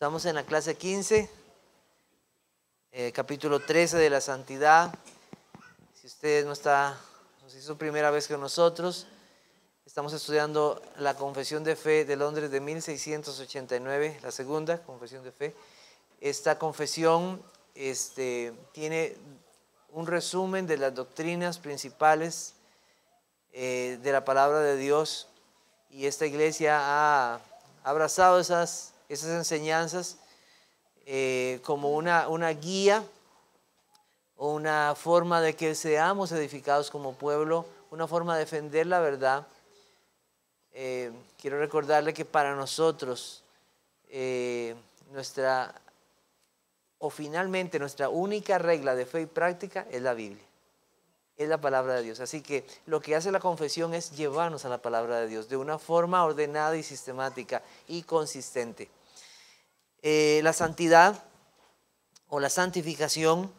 Estamos en la clase 15, eh, capítulo 13 de la santidad. Si usted no está, si es su primera vez con nosotros, estamos estudiando la Confesión de Fe de Londres de 1689, la segunda Confesión de Fe. Esta confesión este, tiene un resumen de las doctrinas principales eh, de la palabra de Dios y esta iglesia ha abrazado esas esas enseñanzas eh, como una, guía o una forma de que seamos edificados como pueblo, una forma de defender la verdad. Eh, quiero recordarle que para nosotros eh, nuestra, o finalmente nuestra única regla de fe y práctica es la Biblia, es la palabra de Dios. Así que lo que hace la confesión es llevarnos a la palabra de Dios de una forma ordenada y sistemática y consistente. Eh, la santidad o la santificación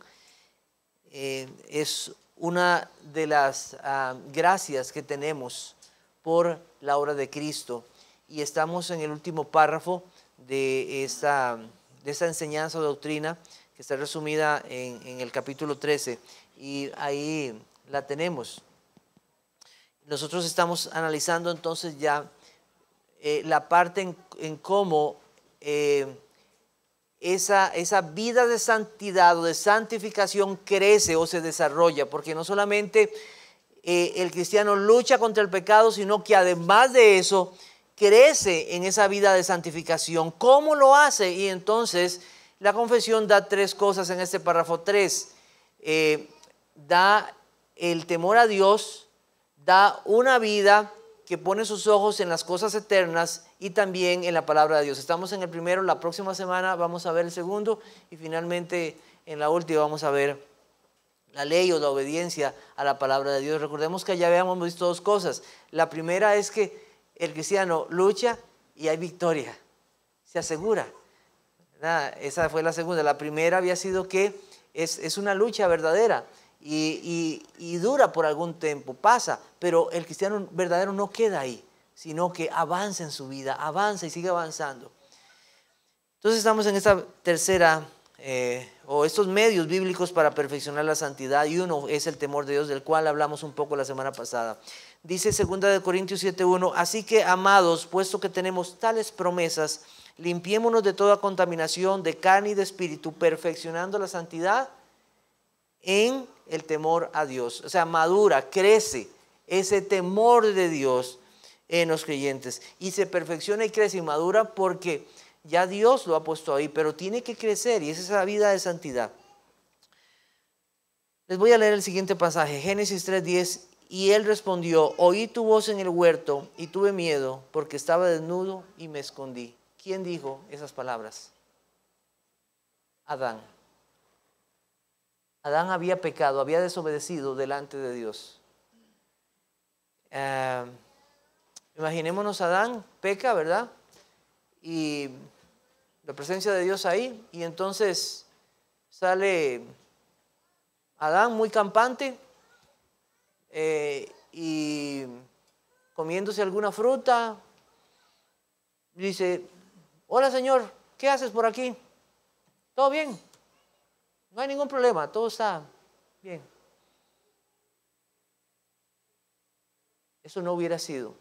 eh, es una de las ah, gracias que tenemos por la obra de Cristo. Y estamos en el último párrafo de esta, de enseñanza o doctrina que está resumida en, el capítulo 13. Y ahí la tenemos. Nosotros estamos analizando entonces ya eh, la parte en, cómo esa, vida de santidad o de santificación crece o se desarrolla, porque no solamente eh, el cristiano lucha contra el pecado, sino que además de eso crece en esa vida de santificación. ¿Cómo lo hace? Y entonces la confesión da tres cosas en este párrafo 3. Eh, da el temor a Dios, da una vida que pone sus ojos en las cosas eternas y también en la palabra de Dios. Estamos en el primero, la próxima semana vamos a ver el segundo y finalmente en la última vamos a ver la ley o la obediencia a la palabra de Dios. Recordemos que ya habíamos visto dos cosas. La primera es que el cristiano lucha y hay victoria, se asegura. esa fue la segunda. La primera había sido que es una lucha verdadera y, dura por algún tiempo, pasa, pero el cristiano verdadero no queda ahí, sino que avanza en su vida, avanza y sigue avanzando. Entonces estamos en esta tercera eh, o estos medios bíblicos para perfeccionar la santidad y uno es el temor de Dios del cual hablamos un poco la semana pasada. Dice 2 Corintios 7.1, así que amados, puesto que tenemos tales promesas, limpiémonos de toda contaminación de carne y de espíritu, perfeccionando la santidad en el temor a Dios. O sea, madura, crece ese temor de Dios en los creyentes. Y se perfecciona y crece y madura porque ya Dios lo ha puesto ahí, pero tiene que crecer y esa es la vida de santidad. Les voy a leer el siguiente pasaje, Génesis 3:10, y él respondió, oí tu voz en el huerto y tuve miedo porque estaba desnudo y me escondí. ¿Quién dijo esas palabras? Adán. Adán había pecado, había desobedecido delante de Dios. Em, imaginémonos Adán, peca, ¿verdad? Y la presencia de Dios ahí, y entonces sale Adán muy campante eh, y comiéndose alguna fruta, dice, hola Señor, ¿qué haces por aquí? ¿Todo bien? No hay ningún problema, todo está bien. Eso no hubiera sido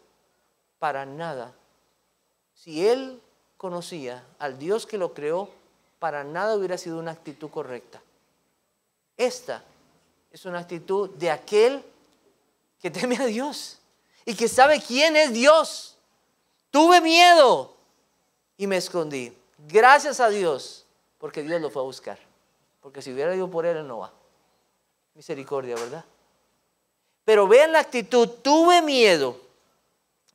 para nada. Si él conocía al Dios que lo creó, para nada hubiera sido una actitud correcta. Esta es una actitud de aquel que teme a Dios y que sabe quién es Dios. Tuve miedo y me escondí. Gracias a Dios, porque Dios lo fue a buscar. Porque si hubiera ido por él, no va. Misericordia, ¿verdad? Pero vean la actitud, tuve miedo,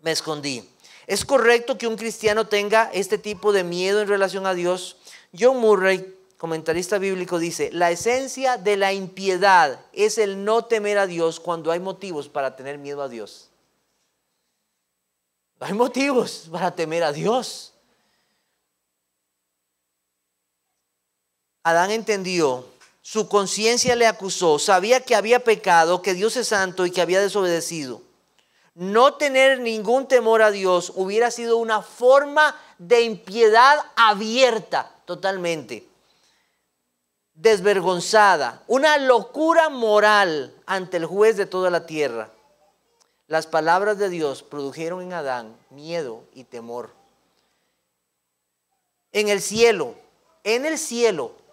me escondí. ¿Es correcto que un cristiano tenga este tipo de miedo en relación a Dios? John Murray, comentarista bíblico, dice, la esencia de la impiedad es el no temer a Dios cuando hay motivos para tener miedo a Dios. Hay motivos para temer a Dios. Adán entendió, su conciencia le acusó, sabía que había pecado, que Dios es santo y que había desobedecido. No tener ningún temor a Dios hubiera sido una forma de impiedad abierta totalmente, desvergonzada, una locura moral ante el juez de toda la tierra. Las palabras de Dios produjeron en Adán miedo y temor. En el cielo, en el cielo,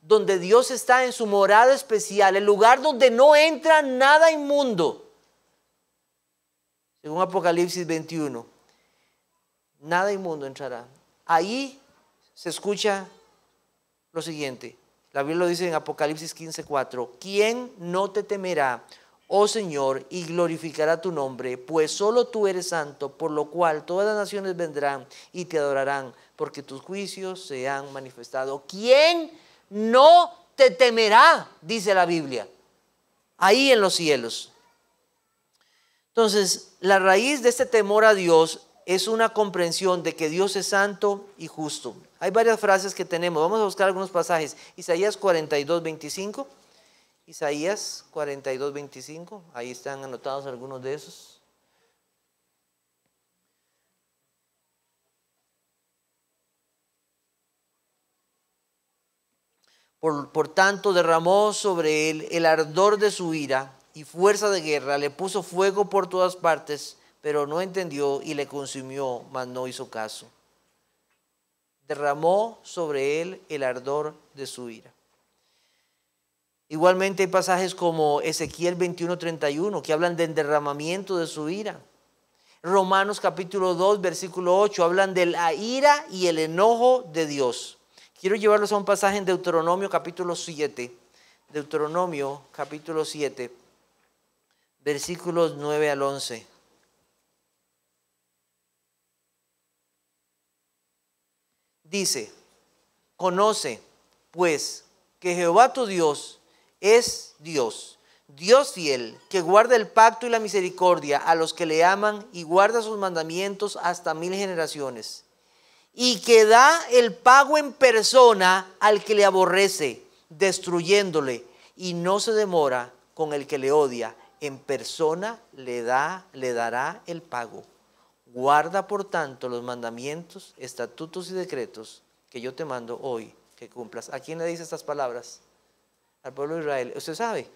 donde Dios está en su morada especial, el lugar donde no entra nada inmundo. Según Apocalipsis 21, nada inmundo entrará. Ahí se escucha lo siguiente. La Biblia lo dice en Apocalipsis 15:4, ¿quién no te temerá, oh Señor, y glorificará tu nombre? Pues solo tú eres santo, por lo cual todas las naciones vendrán y te adorarán, porque tus juicios se han manifestado. ¿Quién no te temerá, dice la Biblia, ahí en los cielos. Entonces, la raíz de este temor a Dios es una comprensión de que Dios es santo y justo. Hay varias frases que tenemos, vamos a buscar algunos pasajes. Isaías 42, 25. Isaías 42, 25, ahí están anotados algunos de esos. Por, tanto, derramó sobre él el ardor de su ira y fuerza de guerra, le puso fuego por todas partes, pero no entendió y le consumió, mas no hizo caso. Derramó sobre él el ardor de su ira. Igualmente hay pasajes como Ezequiel 21:31 que hablan del derramamiento de su ira. Romanos capítulo 2, versículo 8, hablan de la ira y el enojo de Dios. Quiero llevarlos a un pasaje en Deuteronomio capítulo 7. Deuteronomio capítulo 7, versículos 9 al 11. Dice, conoce pues que Jehová tu Dios es Dios, Dios fiel, que guarda el pacto y la misericordia a los que le aman y guarda sus mandamientos hasta mil generaciones y que da el pago en persona al que le aborrece, destruyéndole, y no se demora con el que le odia, en persona le da le dará el pago. Guarda por tanto los mandamientos, estatutos y decretos que yo te mando hoy que cumplas. ¿A quién le dice estas palabras? Al pueblo de Israel. Usted sabe.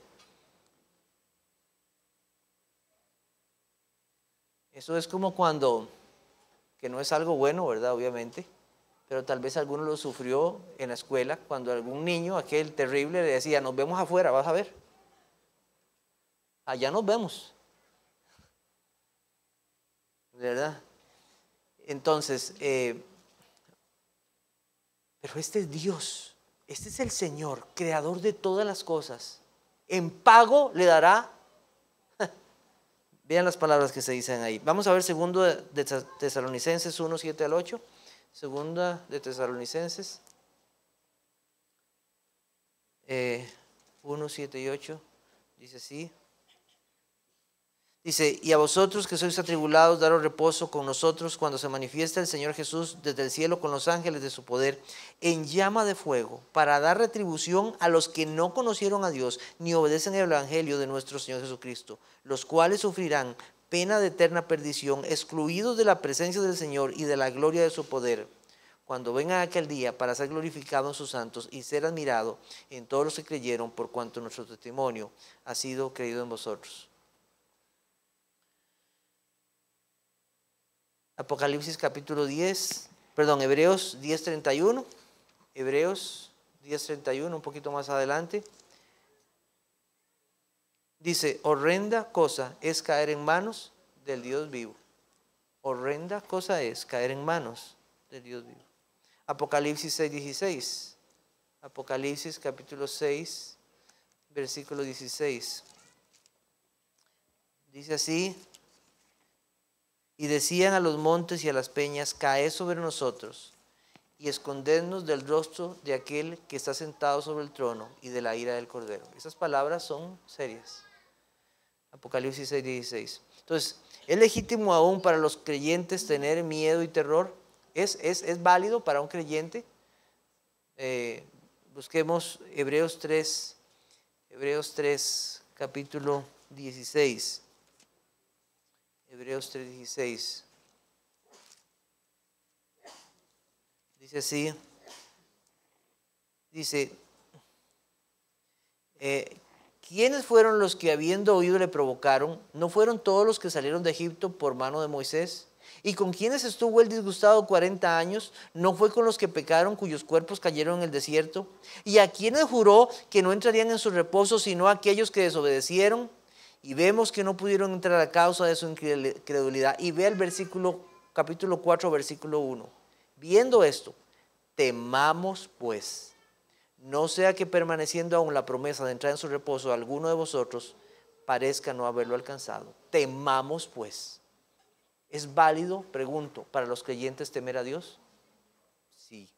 Eso es como cuando que no es algo bueno, ¿verdad? Obviamente, pero tal vez alguno lo sufrió en la escuela cuando algún niño, aquel terrible, le decía, nos vemos afuera, vas a ver. Allá nos vemos. ¿Verdad? Entonces, eh, pero este es Dios, este es el Señor, creador de todas las cosas. En pago le dará Vean las palabras que se dicen ahí. Vamos a ver segundo de Tesalonicenses 1, 7 al 8. Segunda de Tesalonicenses 1, eh, 7 y 8. Dice así. Dice, y a vosotros que sois atribulados, daros reposo con nosotros cuando se manifiesta el Señor Jesús desde el cielo con los ángeles de su poder, en llama de fuego, para dar retribución a los que no conocieron a Dios ni obedecen el Evangelio de nuestro Señor Jesucristo, los cuales sufrirán pena de eterna perdición, excluidos de la presencia del Señor y de la gloria de su poder, cuando vengan aquel día para ser glorificado en sus santos y ser admirado en todos los que creyeron por cuanto nuestro testimonio ha sido creído en vosotros. Apocalipsis capítulo 10, perdón, Hebreos 10.31, Hebreos 10.31, un poquito más adelante. Dice, horrenda cosa es caer en manos del Dios vivo. Horrenda cosa es caer en manos del Dios vivo. Apocalipsis 6.16, Apocalipsis capítulo 6, versículo 16. Dice así, y decían a los montes y a las peñas, cae sobre nosotros y escondednos del rostro de aquel que está sentado sobre el trono y de la ira del cordero. Esas palabras son serias. Apocalipsis 6, 16. Entonces, ¿es legítimo aún para los creyentes tener miedo y terror? ¿Es, es, válido para un creyente? Eh, busquemos Hebreos 3, Hebreos 3, capítulo 16. Hebreos 3:16. Dice así. Dice, eh, ¿quiénes fueron los que habiendo oído le provocaron? ¿No fueron todos los que salieron de Egipto por mano de Moisés? ¿Y con quienes estuvo el disgustado 40 años? ¿No fue con los que pecaron cuyos cuerpos cayeron en el desierto? ¿Y a quienes juró que no entrarían en su reposo sino a aquellos que desobedecieron? y vemos que no pudieron entrar a causa de su incredulidad. Y ve el versículo, capítulo 4, versículo 1. Viendo esto, temamos pues, no sea que permaneciendo aún la promesa de entrar en su reposo, alguno de vosotros parezca no haberlo alcanzado. Temamos pues. ¿Es válido, pregunto, para los creyentes temer a Dios? Sí.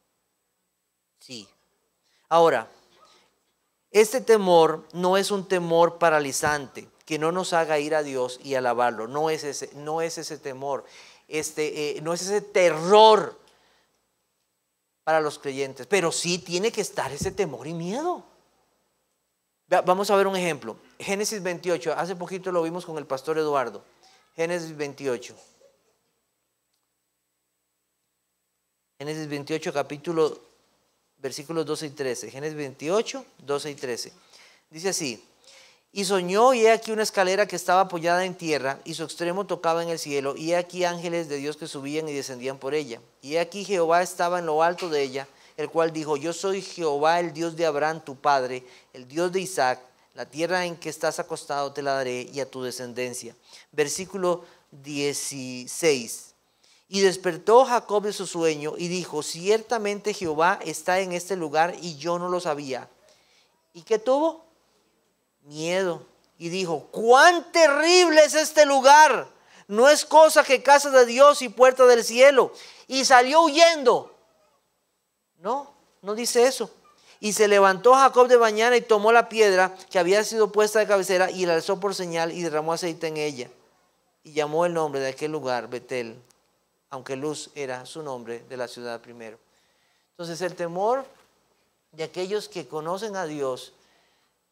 Sí. Ahora, este temor no es un temor paralizante que no nos haga ir a Dios y alabarlo. No es ese, temor, este, eh, no es ese terror para los creyentes, pero sí tiene que estar ese temor y miedo. Vamos a ver un ejemplo. Génesis 28, hace poquito lo vimos con el pastor Eduardo. Génesis 28. Génesis 28, capítulo, versículos 12 y 13. Génesis 28, 12 y 13. Dice así, y soñó y he aquí una escalera que estaba apoyada en tierra y su extremo tocaba en el cielo y he aquí ángeles de Dios que subían y descendían por ella. Y he aquí Jehová estaba en lo alto de ella, el cual dijo, yo soy Jehová el Dios de Abraham tu padre, el Dios de Isaac, la tierra en que estás acostado te la daré y a tu descendencia. Versículo 16. Y despertó Jacob de su sueño y dijo, ciertamente Jehová está en este lugar y yo no lo sabía. ¿Y qué tuvo? miedo y dijo, cuán terrible es este lugar. No es cosa que casa de Dios y puerta del cielo. Y salió huyendo. No, no dice eso. Y se levantó Jacob de mañana y tomó la piedra que había sido puesta de cabecera y la alzó por señal y derramó aceite en ella. Y llamó el nombre de aquel lugar Betel, aunque Luz era su nombre de la ciudad primero. Entonces el temor de aquellos que conocen a Dios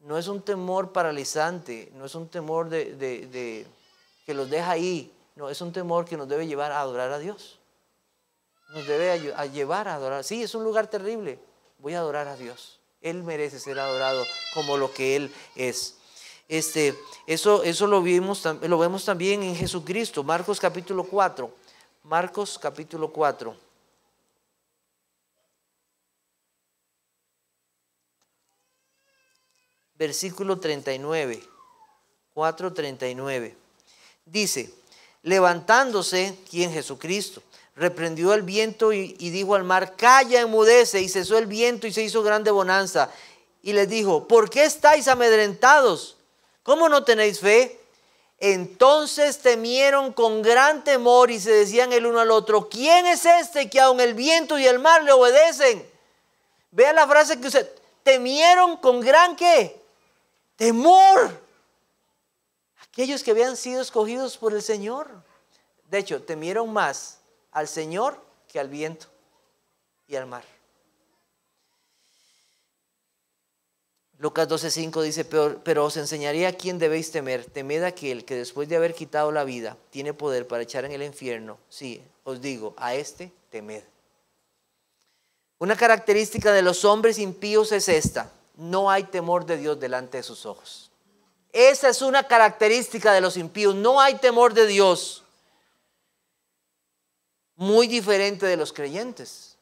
no es un temor paralizante, no es un temor de, que los deja ahí, no, es un temor que nos debe llevar a adorar a Dios. Nos debe a, llevar a adorar. Sí, es un lugar terrible. Voy a adorar a Dios. Él merece ser adorado como lo que Él es. Este, eso eso lo, vimos, lo vemos también en Jesucristo, Marcos capítulo 4. Marcos capítulo 4. versículo 39, 4.39. Dice, levantándose, quien Jesucristo, reprendió el viento y, dijo al mar, calla, enmudece, y cesó el viento y se hizo grande bonanza. Y les dijo, ¿por qué estáis amedrentados? ¿Cómo no tenéis fe? Entonces temieron con gran temor y se decían el uno al otro, ¿quién es este que aun el viento y el mar le obedecen? Vea la frase que usted, temieron con gran qué? temor. Aquellos que habían sido escogidos por el Señor. De hecho, temieron más al Señor que al viento y al mar. Lucas 12:5 dice, pero, os enseñaría a quién debéis temer. Temed a aquel que después de haber quitado la vida tiene poder para echar en el infierno. Sí, os digo, a este temed. Una característica de los hombres impíos es esta no hay temor de Dios delante de sus ojos. Esa es una característica de los impíos. No hay temor de Dios. Muy diferente de los creyentes.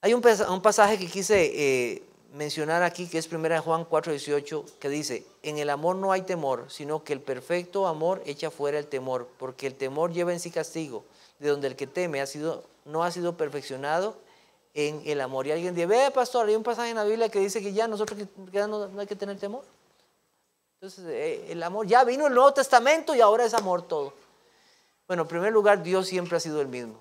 Hay un, pasaje que quise eh, mencionar aquí, que es 1 Juan 4:18, que dice, en el amor no hay temor, sino que el perfecto amor echa fuera el temor, porque el temor lleva en sí castigo, de donde el que teme ha sido, no ha sido perfeccionado en el amor. Y alguien dice, ve, pastor, hay un pasaje en la Biblia que dice que ya nosotros no, hay que tener temor. Entonces, eh, el amor, ya vino el Nuevo Testamento y ahora es amor todo. Bueno, en primer lugar, Dios siempre ha sido el mismo.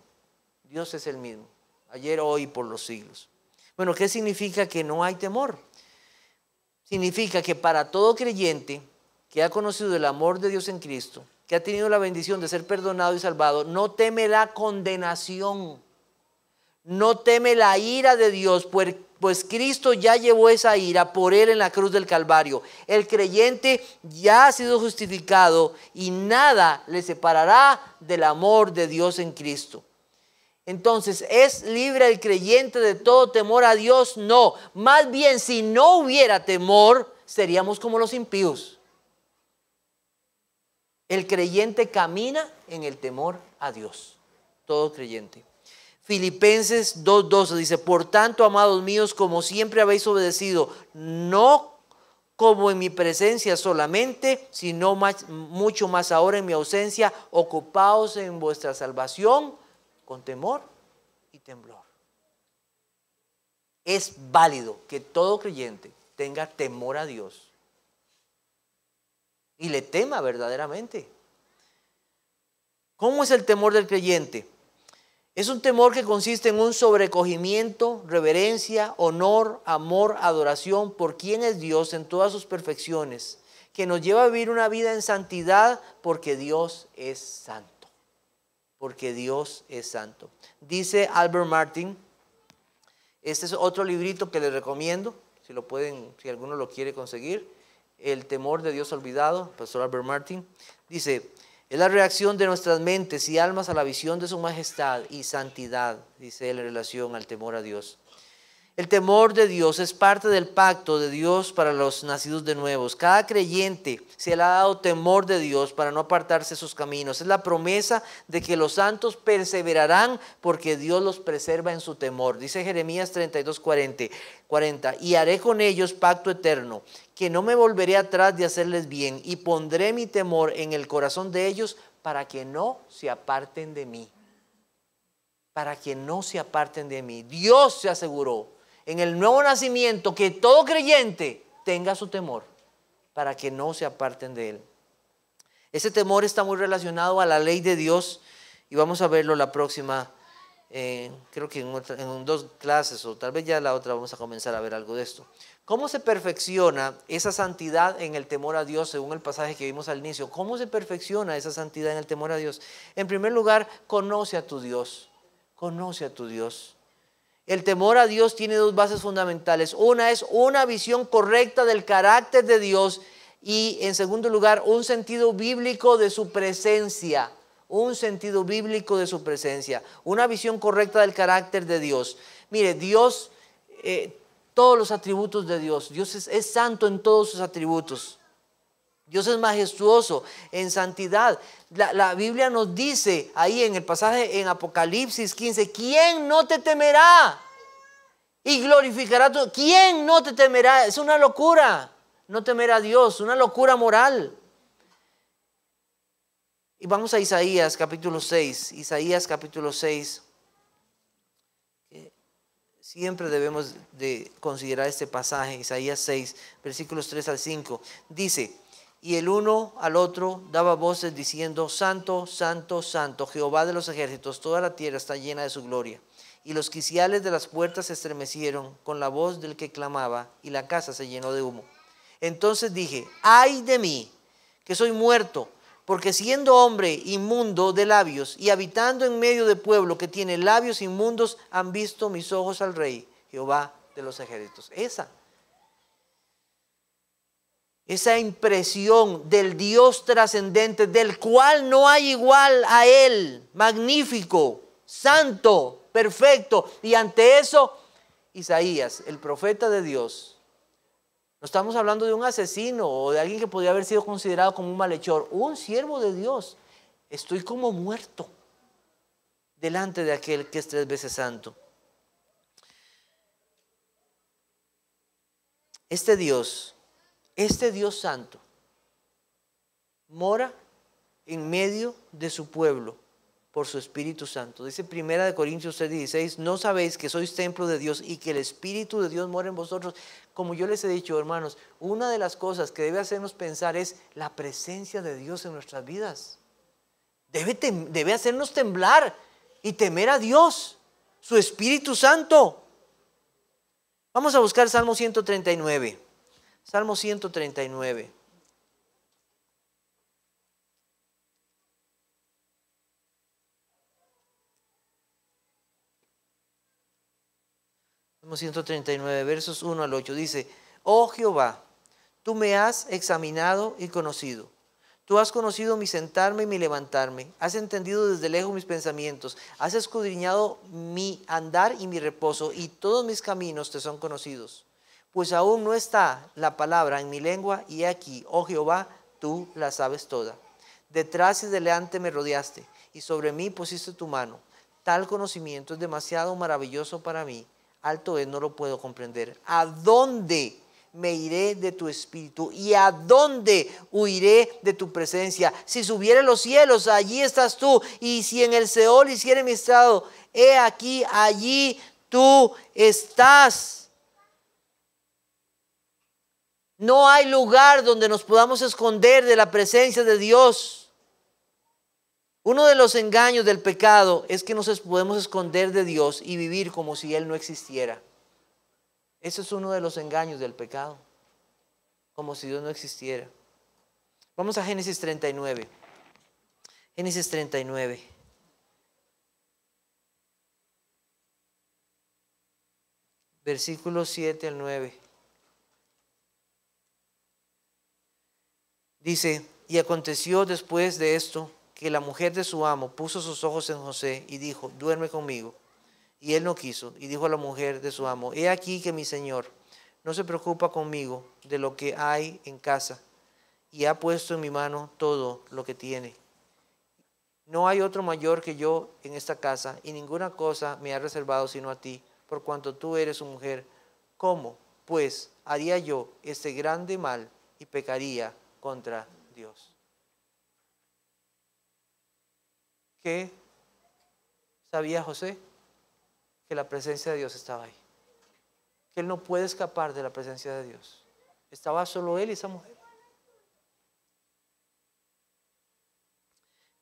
Dios es el mismo, ayer, hoy, por los siglos. Bueno, ¿qué significa que no hay temor? Significa que para todo creyente que ha conocido el amor de Dios en Cristo, que ha tenido la bendición de ser perdonado y salvado, no teme la condenación no teme la ira de Dios, pues, Cristo ya llevó esa ira por él en la cruz del Calvario. El creyente ya ha sido justificado y nada le separará del amor de Dios en Cristo. Entonces, ¿es libre el creyente de todo temor a Dios? No. Más bien, si no hubiera temor, seríamos como los impíos. El creyente camina en el temor a Dios. Todo creyente. Filipenses 2.12 dice, por tanto, amados míos, como siempre habéis obedecido, no como en mi presencia solamente, sino mucho más ahora en mi ausencia, ocupaos en vuestra salvación con temor y temblor. Es válido que todo creyente tenga temor a Dios y le tema verdaderamente. ¿Cómo es el temor del creyente? Es un temor que consiste en un sobrecogimiento, reverencia, honor, amor, adoración por quien es Dios en todas sus perfecciones, que nos lleva a vivir una vida en santidad porque Dios es santo. Porque Dios es santo. Dice Albert Martin, este es otro librito que les recomiendo, si lo pueden, si alguno lo quiere conseguir, El temor de Dios olvidado, pastor Albert Martin, dice, es la reacción de nuestras mentes y almas a la visión de su majestad y santidad, dice él en relación al temor a Dios. El temor de Dios es parte del pacto de Dios para los nacidos de nuevos. Cada creyente se le ha dado temor de Dios para no apartarse de sus caminos. Es la promesa de que los santos perseverarán porque Dios los preserva en su temor. Dice Jeremías 32:40, 40. Y haré con ellos pacto eterno, que no me volveré atrás de hacerles bien, y pondré mi temor en el corazón de ellos para que no se aparten de mí. Para que no se aparten de mí. Dios se aseguró en el nuevo nacimiento que todo creyente tenga su temor, para que no se aparten de él. Ese temor está muy relacionado a la ley de Dios y vamos a verlo la próxima creo que en, en, dos clases o tal vez ya la otra vamos a comenzar a ver algo de esto. ¿Cómo se perfecciona esa santidad en el temor a Dios según el pasaje que vimos al inicio? ¿Cómo se perfecciona esa santidad en el temor a Dios? En primer lugar, conoce a tu Dios. Conoce a tu Dios. El temor a Dios tiene dos bases fundamentales. Una es una visión correcta del carácter de Dios y en segundo lugar un sentido bíblico de su presencia un sentido bíblico de su presencia, una visión correcta del carácter de Dios. Mire, Dios, eh, todos los atributos de Dios, Dios es, santo en todos sus atributos. Dios es majestuoso en santidad. La, Biblia nos dice ahí en el pasaje en Apocalipsis 15, ¿quién no te temerá? Y glorificará tu... ¿Quién no te temerá? Es una locura. No temer a Dios, una locura moral. Y vamos a Isaías capítulo 6, Isaías capítulo 6. Siempre debemos de considerar este pasaje, Isaías 6, versículos 3 al 5. Dice, y el uno al otro daba voces diciendo, Santo, Santo, Santo, Jehová de los ejércitos, toda la tierra está llena de su gloria. Y los quiciales de las puertas se estremecieron con la voz del que clamaba, y la casa se llenó de humo. Entonces dije, ay de mí, que soy muerto, porque siendo hombre inmundo de labios y habitando en medio de pueblo que tiene labios inmundos, han visto mis ojos al rey, Jehová de los ejércitos. Esa. Esa impresión del Dios trascendente, del cual no hay igual a Él, magnífico, santo, perfecto. Y ante eso, Isaías, el profeta de Dios, no estamos hablando de un asesino o de alguien que podría haber sido considerado como un malhechor, un siervo de Dios. Estoy como muerto delante de aquel que es tres veces santo. Este Dios, este Dios santo, mora en medio de su pueblo por su Espíritu Santo. Dice 1 Corintios 3:16, no sabéis que sois templo de Dios y que el Espíritu de Dios mora en vosotros. Como yo les he dicho, hermanos, una de las cosas que debe hacernos pensar es la presencia de Dios en nuestras vidas. Debe, debe hacernos temblar y temer a Dios, su Espíritu Santo. Vamos a buscar Salmo 139. Salmo 139. 139, versos 1 al 8. Dice, oh Jehová, tú me has examinado y conocido. Tú has conocido mi sentarme y mi levantarme. Has entendido desde lejos mis pensamientos. Has escudriñado mi andar y mi reposo. Y todos mis caminos te son conocidos. Pues aún no está la palabra en mi lengua. Y aquí, oh Jehová, tú la sabes toda. Detrás y delante me rodeaste. Y sobre mí pusiste tu mano. Tal conocimiento es demasiado maravilloso para mí. Alto es, no lo puedo comprender. ¿A dónde me iré de tu espíritu? ¿Y a dónde huiré de tu presencia? Si subiere los cielos, allí estás tú. Y si en el Seol hiciere mi estado, he aquí, allí tú estás. No hay lugar donde nos podamos esconder de la presencia de Dios. Uno de los engaños del pecado es que nos podemos esconder de Dios y vivir como si Él no existiera. Ese es uno de los engaños del pecado, como si Dios no existiera. Vamos a Génesis 39. Génesis 39. Versículo 7 al 9. Dice, y aconteció después de esto, que la mujer de su amo puso sus ojos en José y dijo, duerme conmigo. Y él no quiso, y dijo a la mujer de su amo, he aquí que mi señor no se preocupa conmigo de lo que hay en casa, y ha puesto en mi mano todo lo que tiene. No hay otro mayor que yo en esta casa, y ninguna cosa me ha reservado sino a ti, por cuanto tú eres su mujer. ¿Cómo, pues, haría yo este grande mal y pecaría contra Dios? sabía José que la presencia de Dios estaba ahí. Que él no puede escapar de la presencia de Dios. Estaba solo él y esa mujer.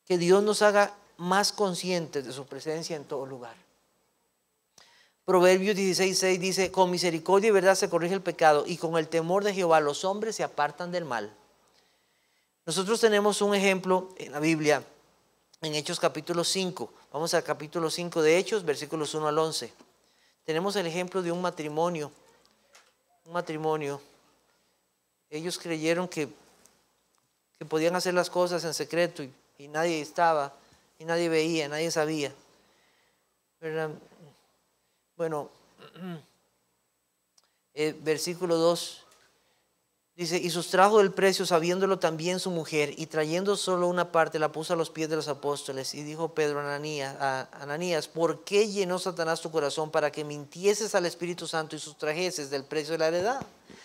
Que Dios nos haga más conscientes de su presencia en todo lugar. Proverbios 16:6 dice, con misericordia y verdad se corrige el pecado y con el temor de Jehová los hombres se apartan del mal. Nosotros tenemos un ejemplo en la Biblia en Hechos capítulo 5. Vamos al capítulo 5 de Hechos, versículos 1 al 11. Tenemos el ejemplo de un matrimonio. Un matrimonio. Ellos creyeron que, que podían hacer las cosas en secreto y, nadie estaba, y nadie veía, nadie sabía. Bueno, eh, versículo 2. Dice, y sustrajo el precio sabiéndolo también su mujer, y trayendo solo una parte la puso a los pies de los apóstoles, y dijo Pedro Ananías, a Ananías, ¿por qué llenó Satanás tu corazón para que mintieses al Espíritu Santo y sustrajeses del precio de la heredad,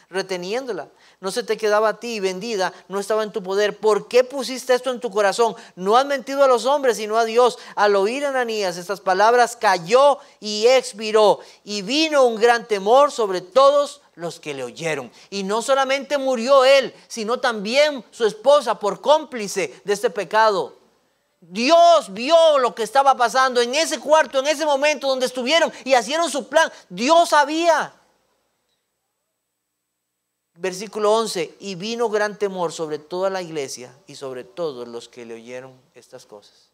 reteniéndola? No se te quedaba a ti vendida, no estaba en tu poder. ¿Por qué pusiste esto en tu corazón? No has mentido a los hombres, sino a Dios. Al oír Ananías estas palabras, cayó y expiró, y vino un gran temor sobre todos los que le oyeron. Y no solamente murió él, sino también su esposa por cómplice de este pecado. Dios vio lo que estaba pasando en ese cuarto, en ese momento donde estuvieron y hicieron su plan. Dios sabía. Versículo 11, y vino gran temor sobre toda la iglesia y sobre todos los que le oyeron estas cosas.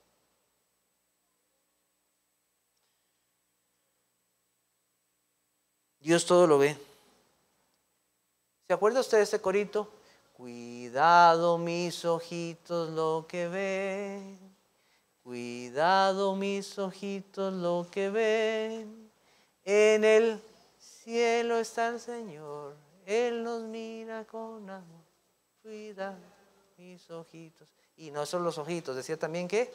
Dios todo lo ve. ¿Se acuerda usted de ese corito? Cuidado mis ojitos lo que ven. Cuidado mis ojitos lo que ven. En el cielo está el Señor. Él nos mira con amor. Cuidado mis ojitos. Y no solo los ojitos, decía también que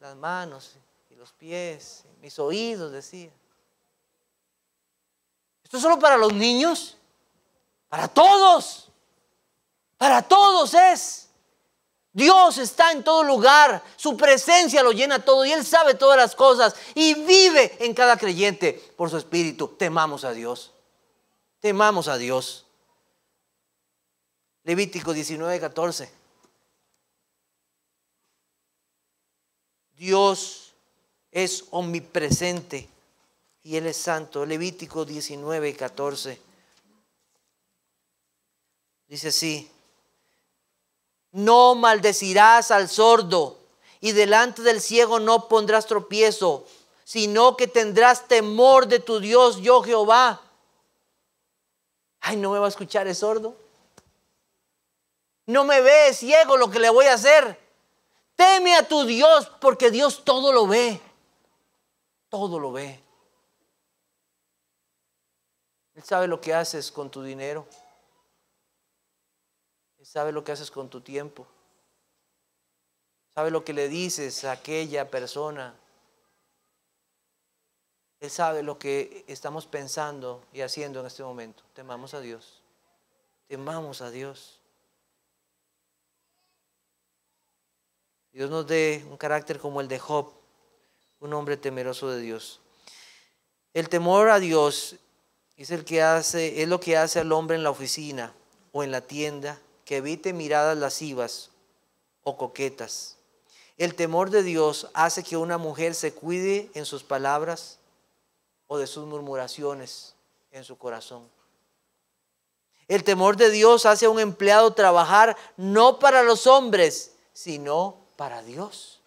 las manos y los pies, mis oídos, decía. Esto es solo para los niños. Para todos. Para todos es. Dios está en todo lugar, su presencia lo llena todo y Él sabe todas las cosas y vive en cada creyente por su espíritu. Temamos a Dios, temamos a Dios. Levítico 19, 14. Dios es omnipresente y Él es santo. Levítico 19, 14. Dice así, no maldecirás al sordo y delante del ciego no pondrás tropiezo, sino que tendrás temor de tu Dios, yo Jehová. Ay, no me va a escuchar, el sordo. No me ve, ciego lo que le voy a hacer. Teme a tu Dios porque Dios todo lo ve. Todo lo ve. Él sabe lo que haces con tu dinero sabe lo que haces con tu tiempo, sabe lo que le dices a aquella persona. Él sabe lo que estamos pensando y haciendo en este momento. Temamos a Dios. Temamos a Dios. Dios nos dé un carácter como el de Job, un hombre temeroso de Dios. El temor a Dios es, es lo que hace al hombre en la oficina o en la tienda que evite miradas lascivas o coquetas. El temor de Dios hace que una mujer se cuide en sus palabras o de sus murmuraciones en su corazón. El temor de Dios hace a un empleado trabajar no para los hombres, sino para Dios.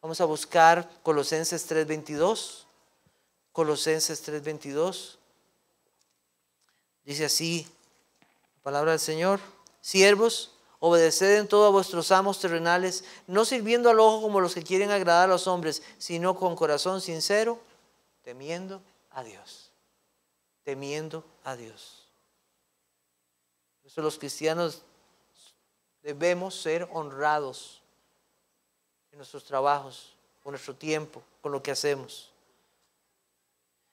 Vamos a buscar Colosenses 3:22. Colosenses 3:22. Dice así palabra del Señor. Siervos, obedeced en todo a vuestros amos terrenales, no sirviendo al ojo como los que quieren agradar a los hombres, sino con corazón sincero, temiendo a Dios. Temiendo a Dios. los cristianos debemos ser honrados en nuestros trabajos, con nuestro tiempo, con lo que hacemos.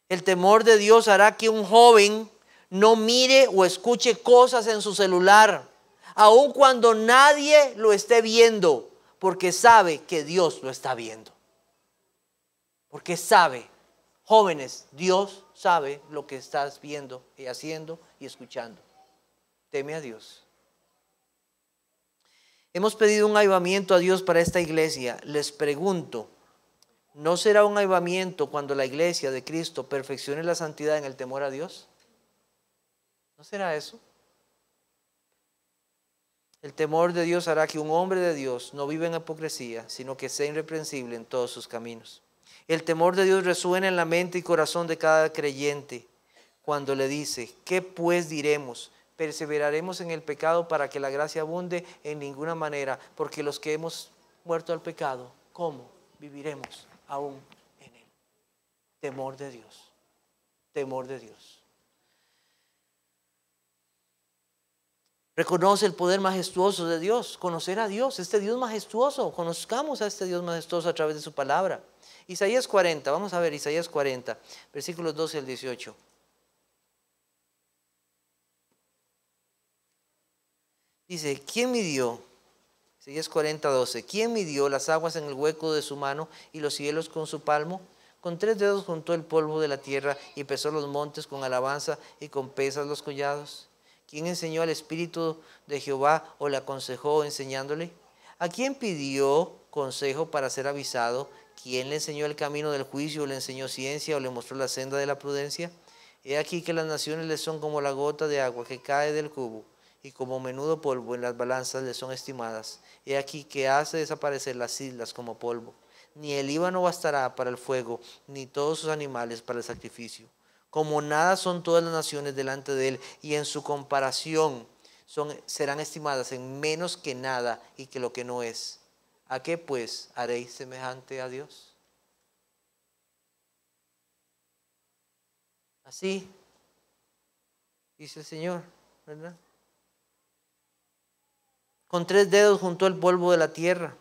El temor de Dios hará que un joven no mire o escuche cosas en su celular aun cuando nadie lo esté viendo, porque sabe que Dios lo está viendo. Porque sabe, jóvenes, Dios sabe lo que estás viendo y haciendo y escuchando. Teme a Dios. Hemos pedido un avivamiento a Dios para esta iglesia. Les pregunto, ¿no será un avivamiento cuando la iglesia de Cristo perfeccione la santidad en el temor a Dios? ¿No será eso? El temor de Dios hará que un hombre de Dios no viva en hipocresía, sino que sea irreprensible en todos sus caminos. El temor de Dios resuena en la mente y corazón de cada creyente cuando le dice, ¿qué pues diremos? Perseveraremos en el pecado para que la gracia abunde en ninguna manera, porque los que hemos muerto al pecado, ¿cómo viviremos aún en él? Temor de Dios, temor de Dios. Reconoce el poder majestuoso de Dios, conocer a Dios, este Dios majestuoso, conozcamos a este Dios majestuoso a través de su palabra. Isaías 40, vamos a ver Isaías 40, versículos 12 al 18. Dice, ¿quién midió? Isaías 40, 12. ¿Quién midió las aguas en el hueco de su mano y los cielos con su palmo? Con tres dedos juntó el polvo de la tierra y pesó los montes con alabanza y con pesas los collados. ¿Quién enseñó al Espíritu de Jehová o le aconsejó enseñándole? ¿A quién pidió consejo para ser avisado? ¿Quién le enseñó el camino del juicio, o le enseñó ciencia, o le mostró la senda de la prudencia? He aquí que las naciones le son como la gota de agua que cae del cubo, y como menudo polvo en las balanzas le son estimadas. He aquí que hace desaparecer las islas como polvo. Ni el no bastará para el fuego, ni todos sus animales para el sacrificio. Como nada son todas las naciones delante de él y en su comparación son, serán estimadas en menos que nada y que lo que no es. ¿A qué pues haréis semejante a Dios? Así dice el Señor, ¿verdad? Con tres dedos juntó el polvo de la tierra.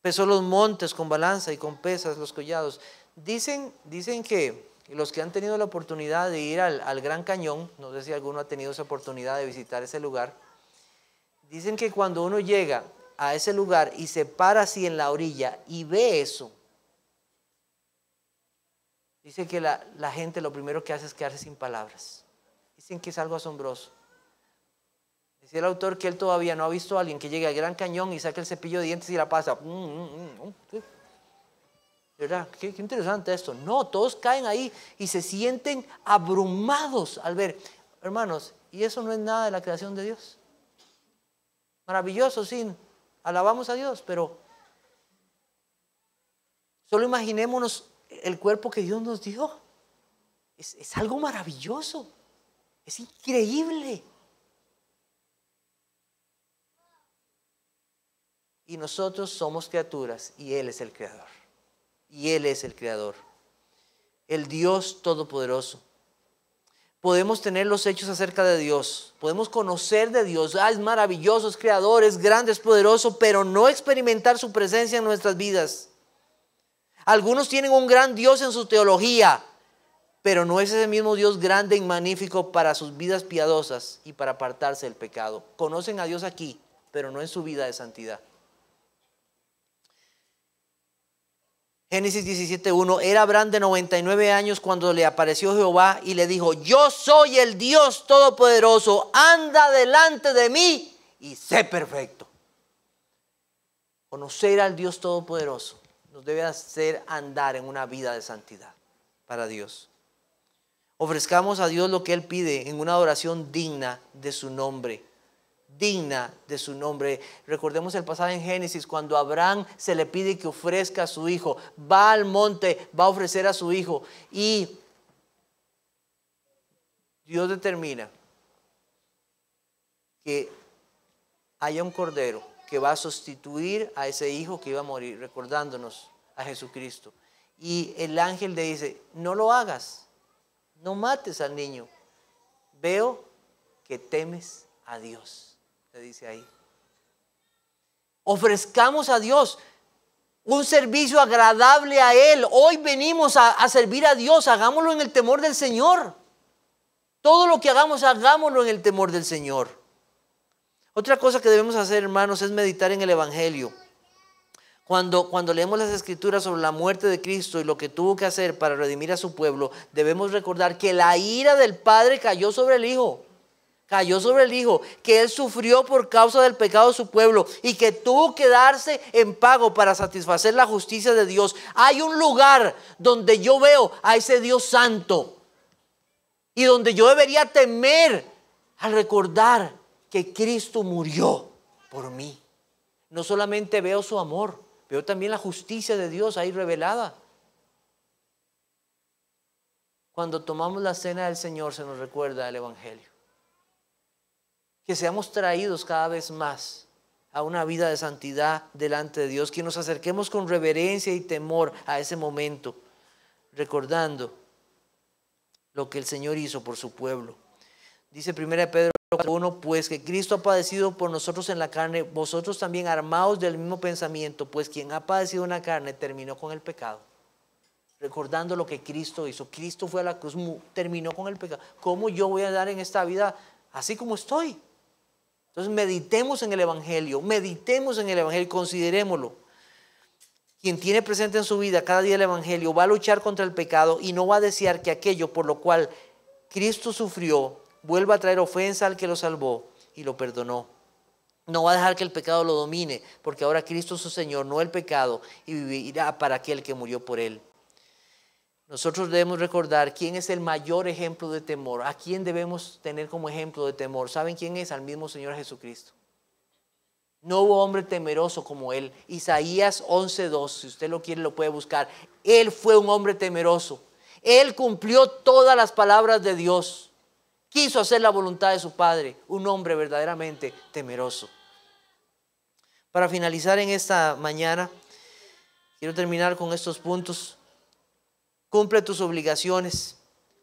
Pesó los montes con balanza y con pesas los collados. Dicen, dicen que y los que han tenido la oportunidad de ir al, Gran Cañón, no sé si alguno ha tenido esa oportunidad de visitar ese lugar, dicen que cuando uno llega a ese lugar y se para así en la orilla y ve eso, dice que la, gente lo primero que hace es quedarse sin palabras. Dicen que es algo asombroso. Dice el autor que él todavía no ha visto a alguien que llegue al Gran Cañón y saque el cepillo de dientes y la pasa. Mm, mm, mm, ¿Verdad? Qué, interesante esto. No, todos caen ahí y se sienten abrumados al ver. Hermanos, y eso no es nada de la creación de Dios. Maravilloso, sí. Alabamos a Dios, pero solo imaginémonos el cuerpo que Dios nos dio. es algo maravilloso. Es increíble. Y nosotros somos criaturas y Él es el creador y Él es el creador, el Dios todopoderoso. Podemos tener los hechos acerca de Dios, podemos conocer de Dios, ah, es maravilloso, es creador, es grande, es poderoso, pero no experimentar su presencia en nuestras vidas. Algunos tienen un gran Dios en su teología, pero no es ese mismo Dios grande y magnífico para sus vidas piadosas y para apartarse del pecado. Conocen a Dios aquí, pero no en su vida de santidad. Génesis 17.1, era Abraham de 99 años cuando le apareció Jehová y le dijo, yo soy el Dios Todopoderoso, anda delante de mí y sé perfecto. Conocer al Dios Todopoderoso nos debe hacer andar en una vida de santidad para Dios. Ofrezcamos a Dios lo que Él pide en una adoración digna de su nombre digna de su nombre. Recordemos el pasado en Génesis, cuando Abraham se le pide que ofrezca a su hijo, va al monte, va a ofrecer a su hijo y Dios determina que haya un cordero que va a sustituir a ese hijo que iba a morir, recordándonos a Jesucristo. Y el ángel le dice, no lo hagas, no mates al niño. Veo que temes a Dios. Se dice ahí. Ofrezcamos a Dios un servicio agradable a Él. Hoy venimos a, servir a Dios, hagámoslo en el temor del Señor. Todo lo que hagamos, hagámoslo en el temor del Señor. Otra cosa que debemos hacer, hermanos, es meditar en el Evangelio. Cuando, cuando leemos las escrituras sobre la muerte de Cristo y lo que tuvo que hacer para redimir a su pueblo, debemos recordar que la ira del Padre cayó sobre el Hijo cayó sobre el Hijo, que Él sufrió por causa del pecado de su pueblo y que tuvo que darse en pago para satisfacer la justicia de Dios. Hay un lugar donde yo veo a ese Dios santo y donde yo debería temer al recordar que Cristo murió por mí. No solamente veo su amor, veo también la justicia de Dios ahí revelada. Cuando tomamos la cena del Señor se nos recuerda el Evangelio que seamos traídos cada vez más a una vida de santidad delante de Dios, que nos acerquemos con reverencia y temor a ese momento, recordando lo que el Señor hizo por su pueblo. Dice 1 Pedro 1, pues que Cristo ha padecido por nosotros en la carne, vosotros también armados del mismo pensamiento, pues quien ha padecido en la carne terminó con el pecado. Recordando lo que Cristo hizo, Cristo fue a la cruz, terminó con el pecado. ¿Cómo yo voy a dar en esta vida así como estoy? Entonces meditemos en el Evangelio, meditemos en el Evangelio, considerémoslo. Quien tiene presente en su vida cada día el Evangelio va a luchar contra el pecado y no va a desear que aquello por lo cual Cristo sufrió vuelva a traer ofensa al que lo salvó y lo perdonó. No va a dejar que el pecado lo domine, porque ahora Cristo es su Señor, no el pecado, y vivirá para aquel que murió por él. Nosotros debemos recordar quién es el mayor ejemplo de temor, a quién debemos tener como ejemplo de temor. ¿Saben quién es? Al mismo Señor Jesucristo. No hubo hombre temeroso como él. Isaías 11:2, si usted lo quiere lo puede buscar. Él fue un hombre temeroso. Él cumplió todas las palabras de Dios. Quiso hacer la voluntad de su Padre, un hombre verdaderamente temeroso. Para finalizar en esta mañana, quiero terminar con estos puntos. Cumple tus obligaciones,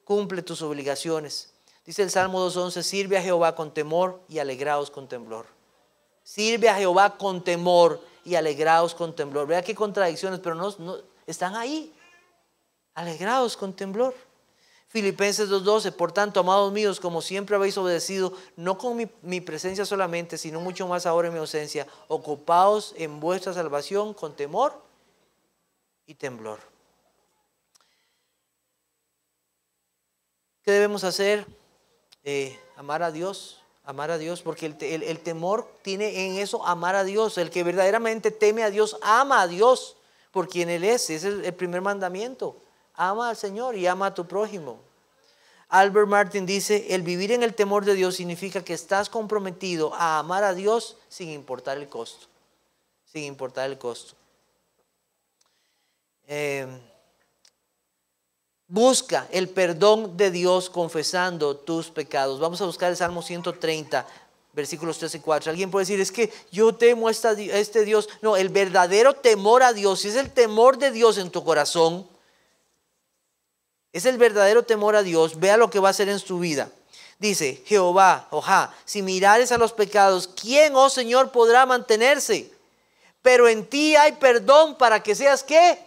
cumple tus obligaciones. Dice el Salmo 2.11, sirve a Jehová con temor y alegraos con temblor. Sirve a Jehová con temor y alegraos con temblor. Vea qué contradicciones, pero no, están ahí. Alegraos con temblor. Filipenses 2.12, por tanto, amados míos, como siempre habéis obedecido, no con mi, presencia solamente, sino mucho más ahora en mi ausencia, ocupaos en vuestra salvación con temor y temblor. ¿Qué debemos hacer? Eh, amar a Dios, amar a Dios, porque el, temor tiene en eso amar a Dios. El que verdaderamente teme a Dios, ama a Dios por quien Él es. Ese es el, primer mandamiento. Ama al Señor y ama a tu prójimo. Albert Martin dice, el vivir en el temor de Dios significa que estás comprometido a amar a Dios sin importar el costo. Sin importar el costo. Eh, Busca el perdón de Dios confesando tus pecados. Vamos a buscar el Salmo 130, versículos 3 y 4. Alguien puede decir, es que yo temo a este Dios. No, el verdadero temor a Dios, si es el temor de Dios en tu corazón, es el verdadero temor a Dios, vea lo que va a hacer en su vida. Dice, Jehová, oja, si mirares a los pecados, ¿quién, oh Señor, podrá mantenerse? Pero en ti hay perdón para que seas qué?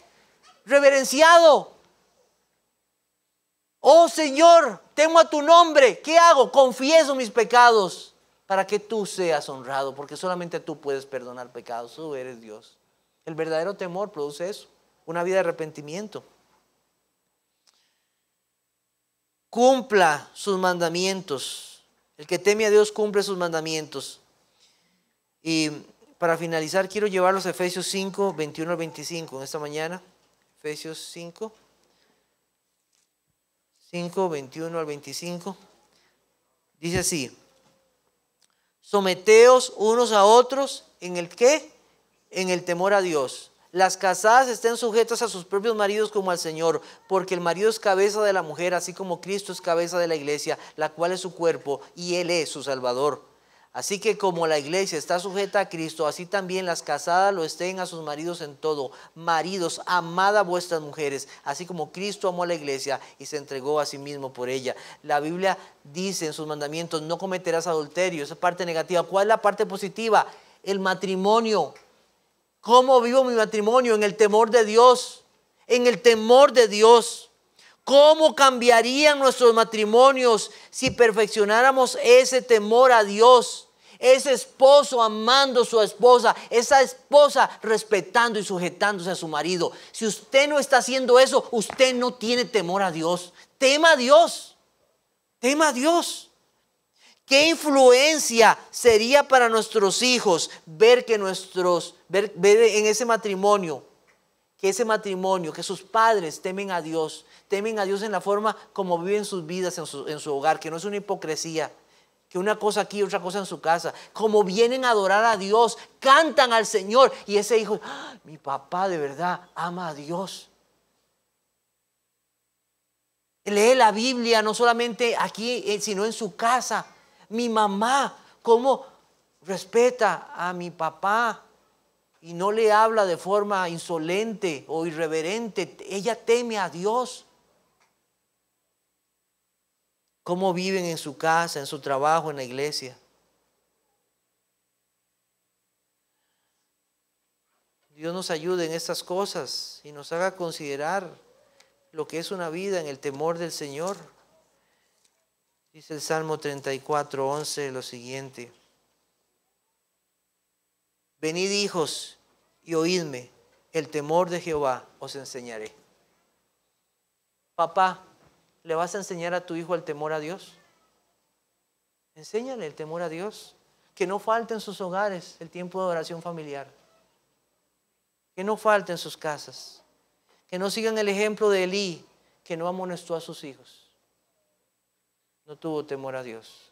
Reverenciado. Oh Señor, temo a tu nombre. ¿Qué hago? Confieso mis pecados para que tú seas honrado, porque solamente tú puedes perdonar pecados. Tú eres Dios. El verdadero temor produce eso, una vida de arrepentimiento. Cumpla sus mandamientos. El que teme a Dios cumple sus mandamientos. Y para finalizar, quiero llevarlos a Efesios 5, 21 al 25 en esta mañana. Efesios 5. 5, 21 al 25. Dice así, someteos unos a otros en el qué? En el temor a Dios. Las casadas estén sujetas a sus propios maridos como al Señor, porque el marido es cabeza de la mujer, así como Cristo es cabeza de la iglesia, la cual es su cuerpo, y Él es su Salvador. Así que como la iglesia está sujeta a Cristo, así también las casadas lo estén a sus maridos en todo. Maridos, amad a vuestras mujeres, así como Cristo amó a la iglesia y se entregó a sí mismo por ella. La Biblia dice en sus mandamientos, no cometerás adulterio, esa parte negativa. ¿Cuál es la parte positiva? El matrimonio. ¿Cómo vivo mi matrimonio? En el temor de Dios. En el temor de Dios. ¿Cómo cambiarían nuestros matrimonios si perfeccionáramos ese temor a Dios? Ese esposo amando a su esposa, esa esposa respetando y sujetándose a su marido. Si usted no está haciendo eso, usted no tiene temor a Dios. Tema a Dios. Tema a Dios. ¿Qué influencia sería para nuestros hijos ver que nuestros, en ese matrimonio que ese matrimonio, que sus padres temen a Dios, temen a Dios en la forma como viven sus vidas en su, en su, hogar, que no es una hipocresía, que una cosa aquí y otra cosa en su casa, como vienen a adorar a Dios, cantan al Señor y ese hijo, ¡Ah! mi papá de verdad ama a Dios. Lee la Biblia, no solamente aquí, eh, sino en su casa. Mi mamá, ¿cómo respeta a mi papá? y no le habla de forma insolente o irreverente. Ella teme a Dios. Cómo viven en su casa, en su trabajo, en la iglesia. Dios nos ayude en estas cosas y nos haga considerar lo que es una vida en el temor del Señor. Dice el Salmo 34, 11 lo siguiente. Venid hijos y oídme, el temor de Jehová os enseñaré. Papá, ¿le vas a enseñar a tu hijo el temor a Dios? Enséñale el temor a Dios. Que no falte en sus hogares el tiempo de oración familiar. Que no falte en sus casas. Que no sigan el ejemplo de Elí, que no amonestó a sus hijos. No tuvo temor a Dios.